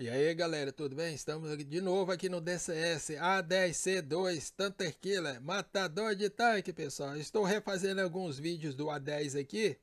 E aí galera, tudo bem? Estamos de novo aqui no DCS A10C2 Tanter Killer, matador de tanque pessoal. Estou refazendo alguns vídeos do A10 aqui.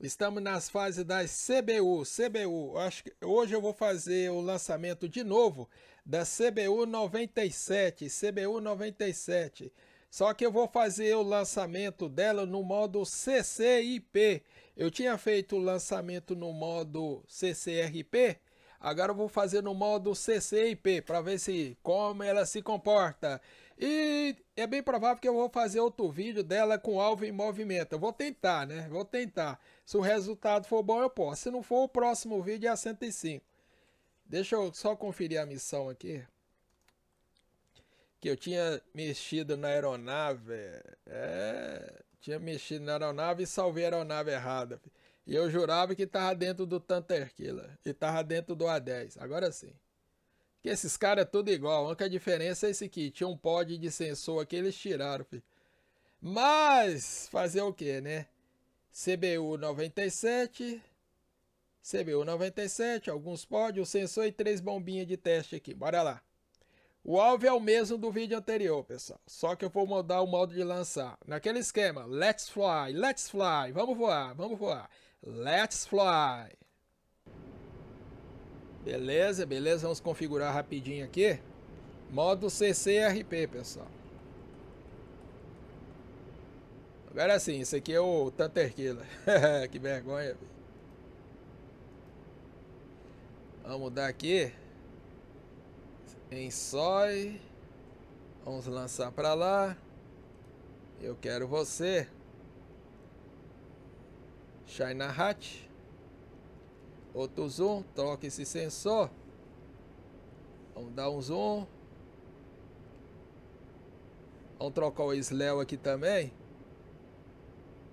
Estamos nas fases das CBU, CBU, acho que hoje eu vou fazer o lançamento de novo da CBU 97, CBU 97. Só que eu vou fazer o lançamento dela no modo CCIP. Eu tinha feito o lançamento no modo CCRP, Agora eu vou fazer no modo CCIP para ver se como ela se comporta. E é bem provável que eu vou fazer outro vídeo dela com alvo em movimento. Eu vou tentar, né? Vou tentar. Se o resultado for bom, eu posso. Se não for, o próximo vídeo é a 105. Deixa eu só conferir a missão aqui. Que eu tinha mexido na aeronave. É, tinha mexido na aeronave e salvei a aeronave errada. E eu jurava que tava dentro do Tanter Killer. E tava dentro do A10. Agora sim. Que esses caras é tudo igual. A única diferença é esse aqui. Tinha um pod de sensor que eles tiraram, filho. Mas, fazer o que, né? CBU 97. CBU 97, alguns pods, o sensor e três bombinhas de teste aqui. Bora lá. O alvo é o mesmo do vídeo anterior, pessoal. Só que eu vou mudar o modo de lançar. Naquele esquema, let's fly, let's fly, vamos voar, vamos voar. Let's fly! Beleza, beleza. Vamos configurar rapidinho aqui. Modo CCRP, pessoal. Agora sim, esse aqui é o Tanter Killer. que vergonha, Vamos mudar aqui. Em sói. Vamos lançar para lá. Eu quero você. Hat. outro zoom, troca esse sensor. Vamos dar um zoom. Vamos trocar o Sleo aqui também.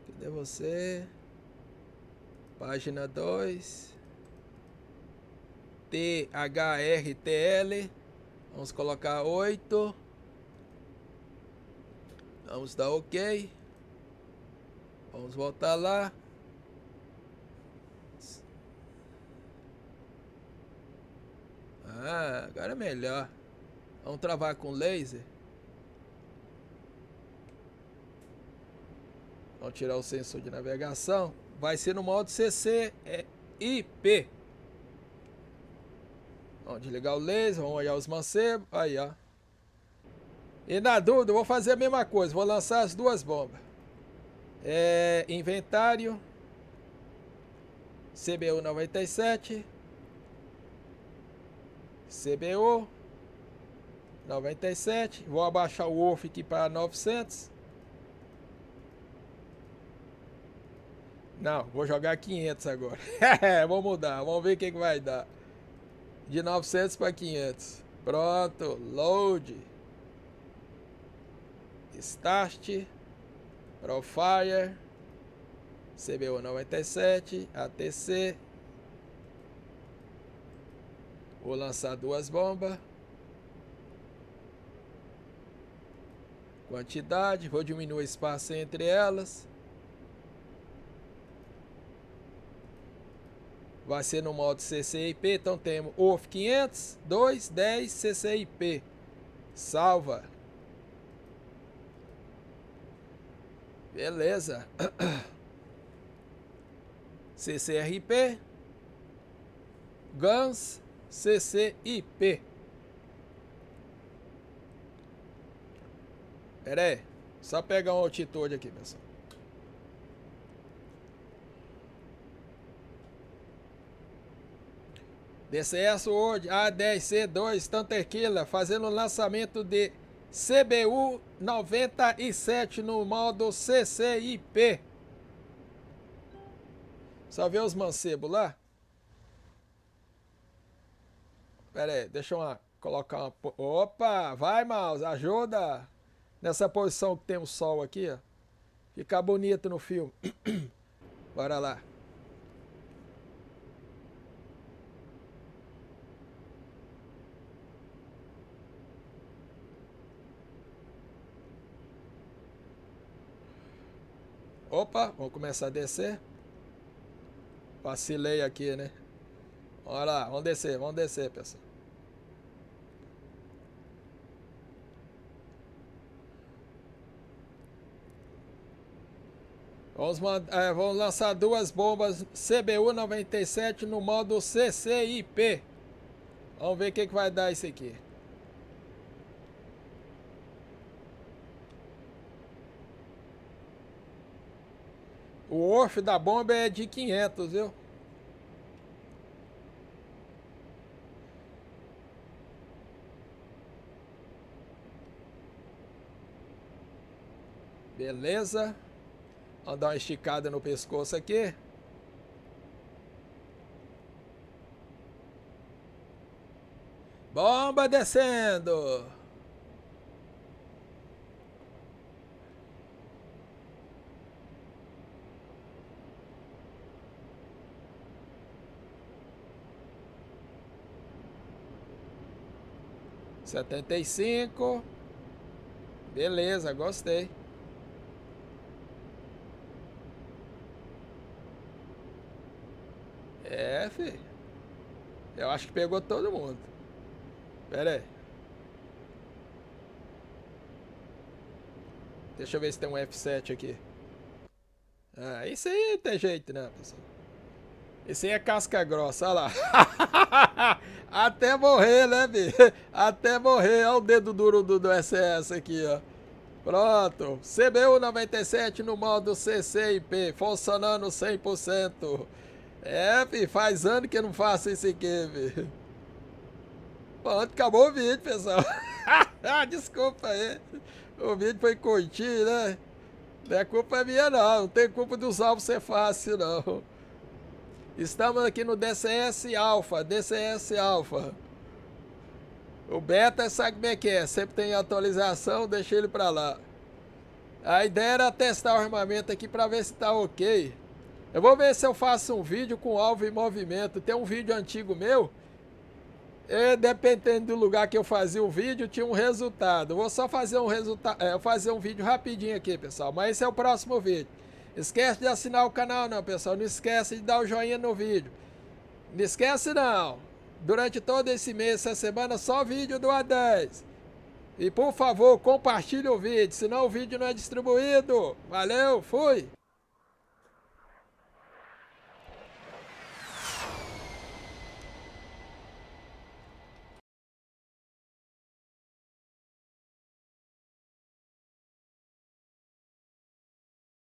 Cadê você? Página 2. THRTL. Vamos colocar 8. Vamos dar OK. Vamos voltar lá. Ah, agora é melhor. Vamos travar com laser. Vamos tirar o sensor de navegação. Vai ser no modo CC é IP. Vamos desligar o laser, vamos olhar os mancebos. Aí, ó. E na dúvida, vou fazer a mesma coisa. Vou lançar as duas bombas. É, inventário. CBU 97. CBO 97. Vou abaixar o Wolf aqui para 900. Não, vou jogar 500 agora. vamos mudar, vamos ver o que, que vai dar. De 900 para 500. Pronto, load. Start. Profire. CBO 97. ATC. Vou lançar duas bombas. Quantidade, vou diminuir o espaço entre elas. Vai ser no modo CCIP, então temos OFF 500, 2, 10, CCIP. Salva. Beleza. CCRP. GANS CCIP. Pera aí. Só pegar uma altitude aqui, pessoal. DCS World A10C2 Tanterquila fazendo o lançamento de CBU 97 no modo CCIP. Só ver os mancebos lá. Pera aí, deixa eu colocar uma... Opa, vai, mouse, ajuda! Nessa posição que tem o sol aqui, ó. Ficar bonito no filme. Bora lá. Opa, vamos começar a descer. Vacilei aqui, né? Bora lá, vamos descer, vamos descer, pessoal. Vamos, é, vamos lançar duas bombas CBU-97 no modo CCIP. Vamos ver o que, que vai dar isso aqui. O orf da bomba é de 500, viu? Beleza. Vamos dar uma esticada no pescoço aqui. Bomba descendo. Setenta e cinco. Beleza, gostei. filho. Eu acho que pegou todo mundo. Pera aí. Deixa eu ver se tem um F7 aqui. Ah, isso aí não tem jeito, né, pessoal? aí é casca grossa, olha lá. Até morrer, né, Até morrer. Olha o dedo duro do, do SS aqui, ó. Pronto. CBU 97 no modo CCIP, funcionando 100%. É, faz ano que eu não faço isso aqui, filho. Pronto, acabou o vídeo, pessoal. Desculpa aí. O vídeo foi curtinho, né? Não é culpa minha, não. Não tem culpa dos alvos ser fácil, não. Estamos aqui no DCS Alpha. DCS Alpha. O beta sabe como é que é. Sempre tem atualização, deixei ele pra lá. A ideia era testar o armamento aqui pra ver se tá ok. Eu vou ver se eu faço um vídeo com alvo em movimento. Tem um vídeo antigo meu. E é, dependendo do lugar que eu fazia o vídeo, tinha um resultado. vou só fazer um resultado, é, fazer um vídeo rapidinho aqui, pessoal. Mas esse é o próximo vídeo. Esquece de assinar o canal, não, pessoal. Não esquece de dar o joinha no vídeo. Não esquece não. Durante todo esse mês, essa semana, só vídeo do A10. E por favor, compartilhe o vídeo, senão o vídeo não é distribuído. Valeu, fui!